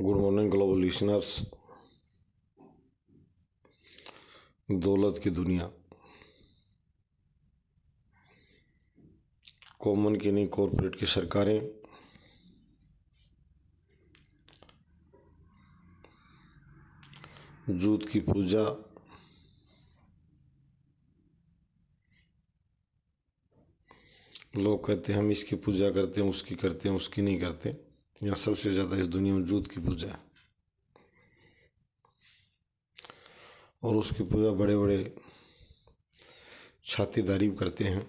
Good morning global listeners दौलत की दुनिया कॉमन की नहीं कॉरपोरेट की सरकारें जूत की पूजा लोग कहते हैं हम इसकी पूजा करते हैं उसकी करते हैं उसकी नहीं करते हैं। या सबसे ज़्यादा इस दुनिया में जूत की पूजा है और उसकी पूजा बड़े बड़े छातीदारी करते हैं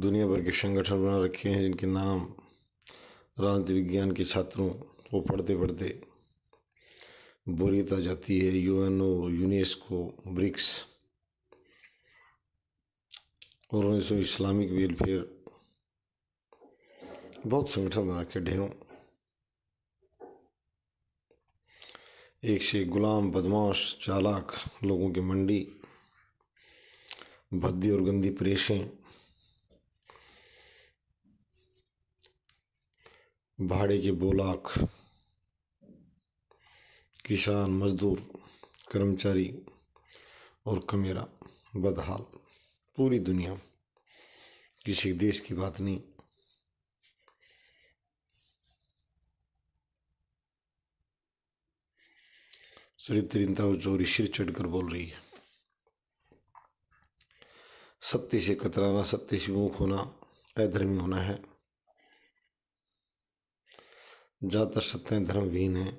दुनिया भर के संगठन बना रखे हैं जिनके नाम राजनीति विज्ञान के छात्रों को पढ़ते पढ़ते बोरियत आ जाती है यूएनओ यूनेस्को ब्रिक्स और उन्नीस सौ इस्लामिक वेलफेयर बहुत संगठन बना के ढेरों एक से गुलाम बदमाश चालाक लोगों की मंडी भद्दी और गंदी परेशें भाड़े के बोलाक किसान मजदूर कर्मचारी और कमेरा बदहाल पूरी दुनिया किसी देश की बात नहीं चरित और जोरी सिर चढ़कर बोल रही है सत्य से कतराना सत्य से मुख होना अधर्मी होना है ज़्यादातर सत्य धर्महीन है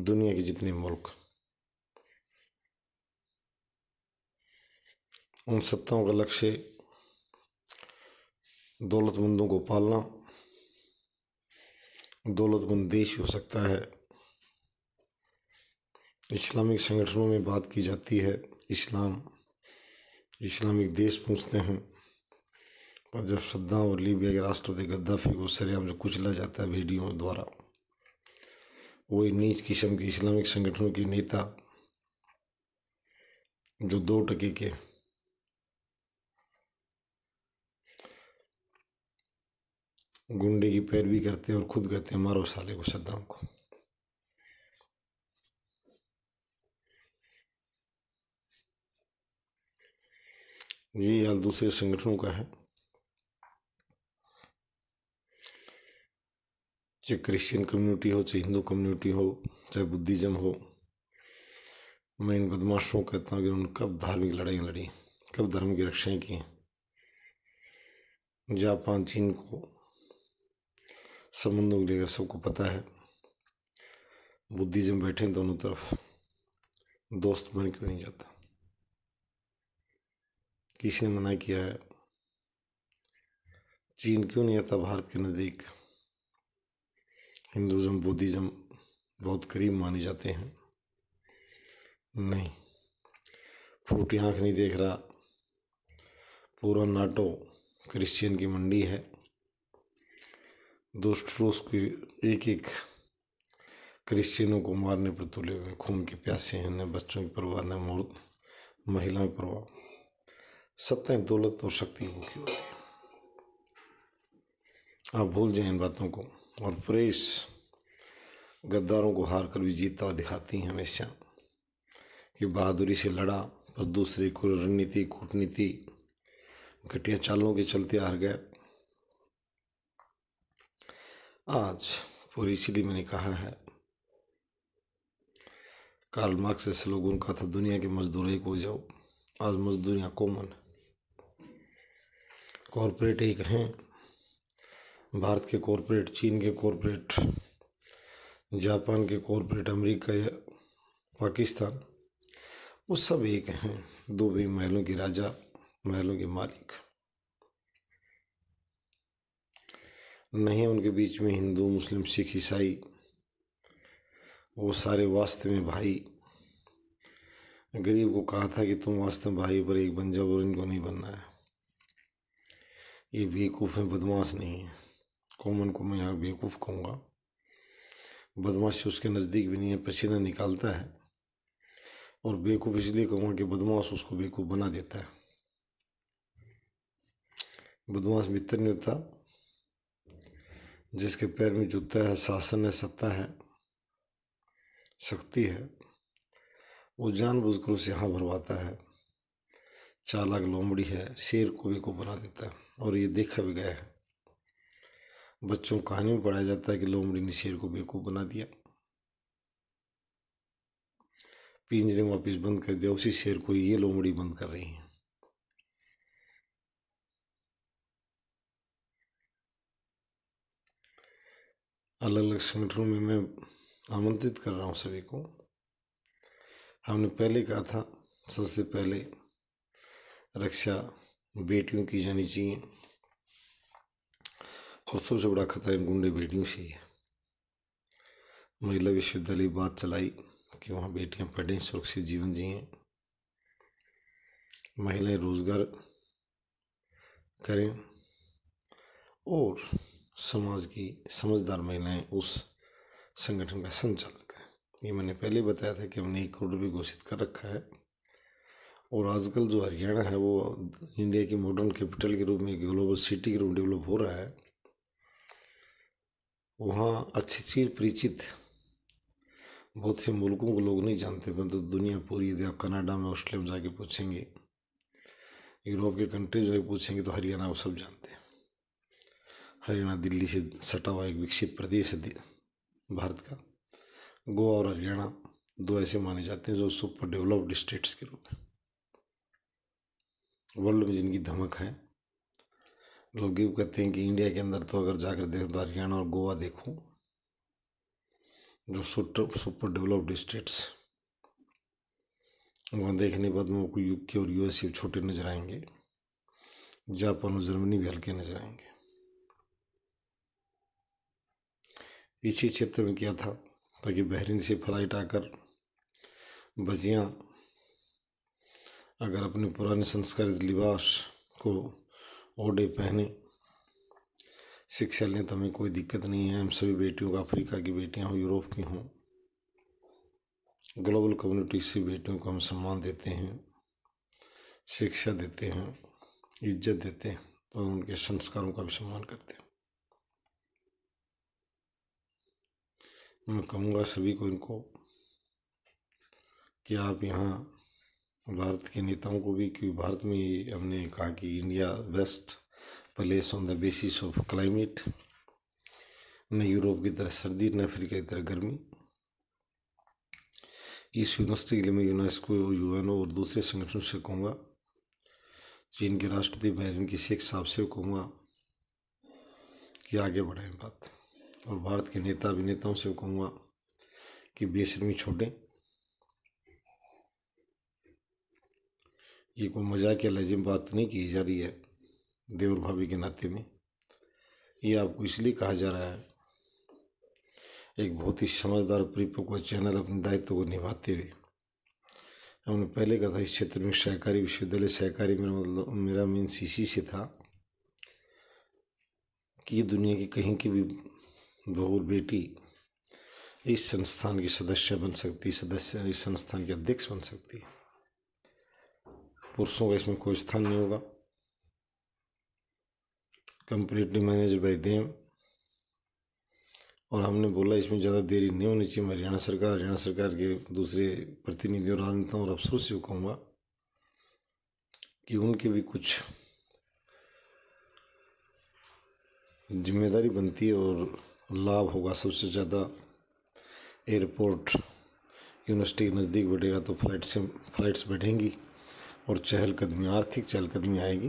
दुनिया के जितने मुल्क उन सत्ताओं का लक्ष्य दौलतमंदों को पालना दौलतमंद देश हो सकता है इस्लामिक संगठनों में बात की जाती है इस्लाम इस्लामिक देश पूछते हैं पर जब सद्दाम और लीबिया के राष्ट्रपति गद्दाफी को सरेआम से कुचला जाता है वीडियो द्वारा वही नीच किस्म के इस्लामिक संगठनों के नेता जो दो टके के गुंडे की पैरवी करते हैं और खुद कहते हैं मारो साले को सद्दाम को ये या दूसरे संगठनों का है चाहे क्रिश्चियन कम्युनिटी हो चाहे हिंदू कम्युनिटी हो चाहे बुद्धिज़्म हो मैं इन बदमाशों को कहता हूँ कि उन्होंने कब धार्मिक लड़ाइयाँ लड़ी कब धर्म की रक्षाएँ की जापान चीन को संबंधों को लेकर सबको पता है बुद्धिज़्म बैठे दोनों तरफ दोस्त बन क्यों नहीं जाता किसी ने मना किया है चीन क्यों नहीं आता भारत के नज़दीक हिंदुज़म बुद्धिज़्म बहुत करीब माने जाते हैं नहीं फूटी आँख नहीं देख रहा पूरा नाटो क्रिश्चियन की मंडी है दुष्ट रूस के एक एक क्रिश्चियनों को मारने पर तुले हुए खून के प्यासे हैं न बच्चों की परवाह न महिलाओं की परवाह सत्य दौलत तो और शक्ति भूखी होती है आप भूल जाए इन बातों को और फ्रेश गद्दारों को हार कर भी जीतता हुआ दिखाती हैं हमेशा कि बहादुरी से लड़ा पर दूसरे को रणनीति कूटनीति घटिया चालों के चलते हार गया आज और इसीलिए मैंने कहा है कार्ल मार्क्स जैसे लोग उनका था दुनिया के मजदूर एक हो जाओ आज मजदूरियाँ कॉमन है कॉरपोरेट एक हैं भारत के कॉरपोरेट चीन के कॉरपोरेट जापान के कॉरपोरेट अमेरिका या पाकिस्तान वो सब एक हैं दो भी महलों के राजा महलों के मालिक नहीं उनके बीच में हिंदू मुस्लिम सिख ईसाई वो सारे वास्तव में भाई गरीब को कहा था कि तुम वास्तव में भाई पर एक बन जाओ और इनको नहीं बनना है ये बेवकूफ़ हैं बदमाश नहीं है कॉमन को मैं यहाँ बेवकूफ़ कहूँगा बदमाश उसके नज़दीक भी नहीं है पसीना निकालता है और बेवकूफ़ इसलिए कहूँगा कि बदमाश उसको बेवकूफ़ बना देता है बदमाश मित्र नहीं होता जिसके पैर में जूता है शासन है सत्ता है शक्ति है वो जानबूझकर उसे यहाँ भरवाता है चालाक लोमड़ी है शेर भी को बना देता है और ये देखा भी गया है बच्चों को कहानी में पढ़ाया जाता है कि लोमड़ी ने शेर को बेवकूफ़ बना दिया पिंजरे में वापिस बंद कर दिया उसी शेर को ये लोमड़ी बंद कर रही है अलग अलग संगठनों में मैं आमंत्रित कर रहा हूँ सभी को हमने पहले कहा था सबसे पहले रक्षा बेटियों की जानी चाहिए और सबसे बड़ा खतरा इन गुंडे बेटियों से ही है महिला विश्वविद्यालय बात चलाई कि वहाँ बेटियाँ पढ़ें सुरक्षित जीवन जिये महिलाएं रोजगार करें और समाज की समझदार महिलाएं उस संगठन का संचालन करें ये मैंने पहले बताया था कि हमने एक करोड़ रुपये घोषित कर रखा है और आजकल जो हरियाणा है वो इंडिया की मॉडर्न कैपिटल के रूप में ग्लोबल सिटी के रूप में डेवलप हो रहा है वहाँ अच्छी चीज परिचित बहुत से मुल्कों को लोग नहीं जानते परंतु तो दुनिया पूरी यदि आप कनाडा में ऑस्ट्रेलिया में जाके पूछेंगे यूरोप के कंट्रीज में पूछेंगे तो हरियाणा वो सब जानते हैं हरियाणा दिल्ली से सटा हुआ एक विकसित प्रदेश है भारत का गोवा और हरियाणा दो ऐसे माने जाते हैं जो सुपर डेवलप्ड स्टेट्स के रूप में वर्ल्ड में जिनकी धमक है लोग ये कहते हैं कि इंडिया के अंदर तो अगर जाकर देखो तो हरियाणा और गोवा देखो जो सुपर डेवलप्ड स्टेट्स वहाँ देखने के बाद में आपको यूके और यूएस छोटे नजर आएंगे जापान और जर्मनी भी हल्के नजर आएंगे इसी क्षेत्र में किया था ताकि बहरीन से फ्लाइट आकर बजियाँ अगर अपने पुराने संस्कृत लिबास को ओढ़े पहने शिक्षा लें तो हमें कोई दिक्कत नहीं है हम सभी बेटियों का अफ्रीका की बेटियां हों यूरोप की हों ग्लोबल कम्युनिटी से बेटियों को हम सम्मान देते हैं शिक्षा देते हैं इज्जत देते हैं और तो उनके संस्कारों का भी सम्मान करते हैं मैं कहूँगा सभी को इनको कि आप यहाँ भारत के नेताओं को भी कि भारत में हमने कहा कि India best place on the basis of climate न यूरोप की तरह सर्दी न अफ्रीका की तरह गर्मी इस यूनिवर्सिटी के लिए मैं यूनेस्को यू और दूसरे संगठनों से कहूँगा चीन के राष्ट्रपति बहरीन के शेख साहब से कहूँगा कि आगे बढ़ाएं बात और भारत के नेता अभिनेताओं से कहूँगा कि बेशर्मी छोड़ें ये कोई मजाक या लजिम बात नहीं की जा रही है देवर भाभी के नाते में ये आपको इसलिए कहा जा रहा है एक बहुत ही समझदार परिपक्व चैनल अपने दायित्व को निभाते हुए हमने पहले कहा था इस क्षेत्र में सहकारी विश्वविद्यालय सहकारी मेरा मतलब मेरा मेन सीसी से था कि ये दुनिया की कहीं की भी बहू बेटी इस संस्थान की सदस्य बन सकती सदस्य इस संस्थान के अध्यक्ष बन सकती है पुरुषों का इसमें कोई स्थान नहीं होगा कंप्लीटली मैनेज बाय देम और हमने बोला इसमें ज़्यादा देरी नहीं होनी चाहिए मैं हरियाणा सरकार हरियाणा सरकार के दूसरे प्रतिनिधियों राजनेताओं और अफसरों से कहूँगा कि उनके भी कुछ जिम्मेदारी बनती है और लाभ होगा सबसे ज़्यादा एयरपोर्ट यूनिवर्सिटी के नज़दीक बैठेगा तो फ्लाइट से फ्लाइट्स बैठेंगी और चहलकदमी आर्थिक चहलकदमी आएगी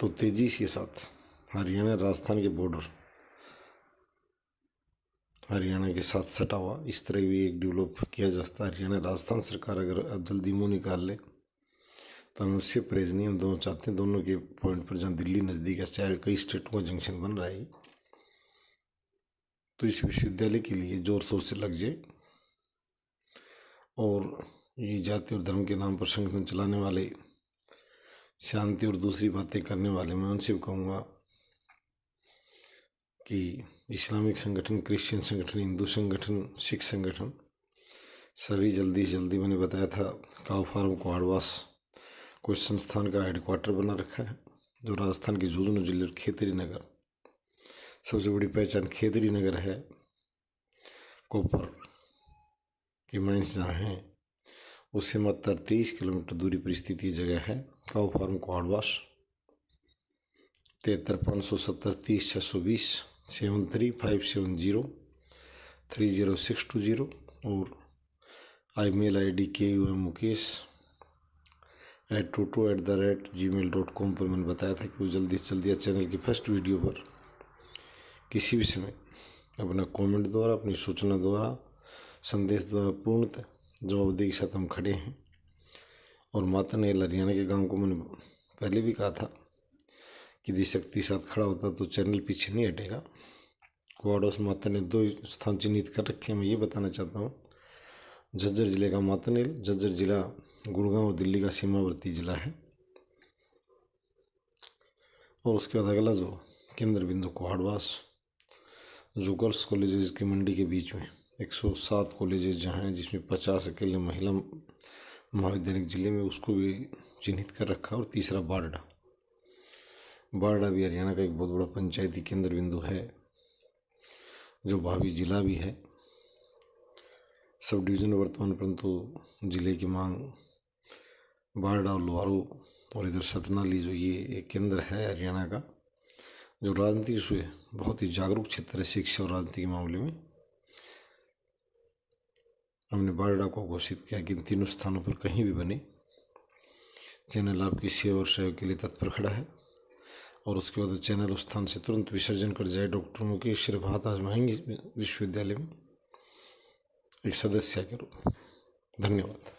तो तेज़ी के साथ हरियाणा राजस्थान के बॉर्डर हरियाणा के साथ सटा हुआ इस तरह भी एक डेवलप किया जा सकता है हरियाणा राजस्थान सरकार अगर जल्दी मुँह निकाल ले तो हमें उससे परहेज नहीं हम दोनों चाहते हैं दोनों के पॉइंट पर जहाँ दिल्ली नज़दीक है चाहे कई स्टेटों का जंक्शन बन रहा है तो इस विश्वविद्यालय के लिए ज़ोर शोर से लग जाए और ये जाति और धर्म के नाम पर संगठन चलाने वाले शांति और दूसरी बातें करने वाले मैं उनसे भी कहूँगा कि इस्लामिक संगठन क्रिश्चियन संगठन हिंदू संगठन सिख संगठन सभी जल्दी से जल्दी मैंने बताया था काउ फार्म को आड़वास को संस्थान का हेडक्वार्टर बना रखा है जो राजस्थान के झुंझुनू जिले और खेतरी नगर सबसे बड़ी पहचान खेतरी नगर है कोपर की माइंस जहाँ हैं उससे मतलब तेईस किलोमीटर दूरी पर स्थित ये जगह है काउ फार्म आडवास तिहत्तर पाँच सौ सत्तर तीस छः सौ बीस seven three five seven zero three zero six two zero और आई मेल आई डी के यू एम मुकेश एट टोटो at the rate Gmail dot com पर मैंने बताया था कि वो जल्दी से जल्दी चैनल की फर्स्ट वीडियो पर किसी भी समय अपना कमेंट द्वारा अपनी सूचना द्वारा संदेश द्वारा पूर्णतः जवाबदेही के साथ हम खड़े हैं और माता ने लरियाना के गांव को मैंने पहले भी कहा था कि यदि शक्ति साथ खड़ा होता तो चैनल पीछे नहीं हटेगा कुआडोस माता ने दो स्थान चिन्हित कर रखे हैं मैं ये बताना चाहता हूँ झज्जर जिले का मातनेल झज्जर जिला गुड़गांव और दिल्ली का सीमावर्ती जिला है और उसके बाद अगला जो केंद्र बिंदु कुहाड़वास जो गर्ल्स कॉलेज की मंडी के बीच में एक सौ सात कॉलेजेज जहाँ हैं जिसमें पचास अकेले महिला महाविद्यालय जिले में उसको भी चिन्हित कर रखा और तीसरा बारडा बारडा भी हरियाणा का एक बहुत बड़ा पंचायती केंद्र बिंदु है जो भावी जिला भी है सब डिवीज़न वर्तमान परंतु जिले की मांग बारडा और लोहारू और इधर सतनाली जो ये एक केंद्र है हरियाणा का जो राजनीतिक से बहुत ही जागरूक क्षेत्र है शिक्षा और राजनीति के मामले में हमने बारडा को घोषित किया कि इन तीनों स्थानों पर कहीं भी बने चैनल आपकी सेवा और सहयोग के लिए तत्पर खड़ा है और उसके बाद चैनल उस स्थान से तुरंत विसर्जन कर जाए डॉक्टर मुकेश श्रीभात आजमाएंगे विश्वविद्यालय में एक सदस्य के रूप में धन्यवाद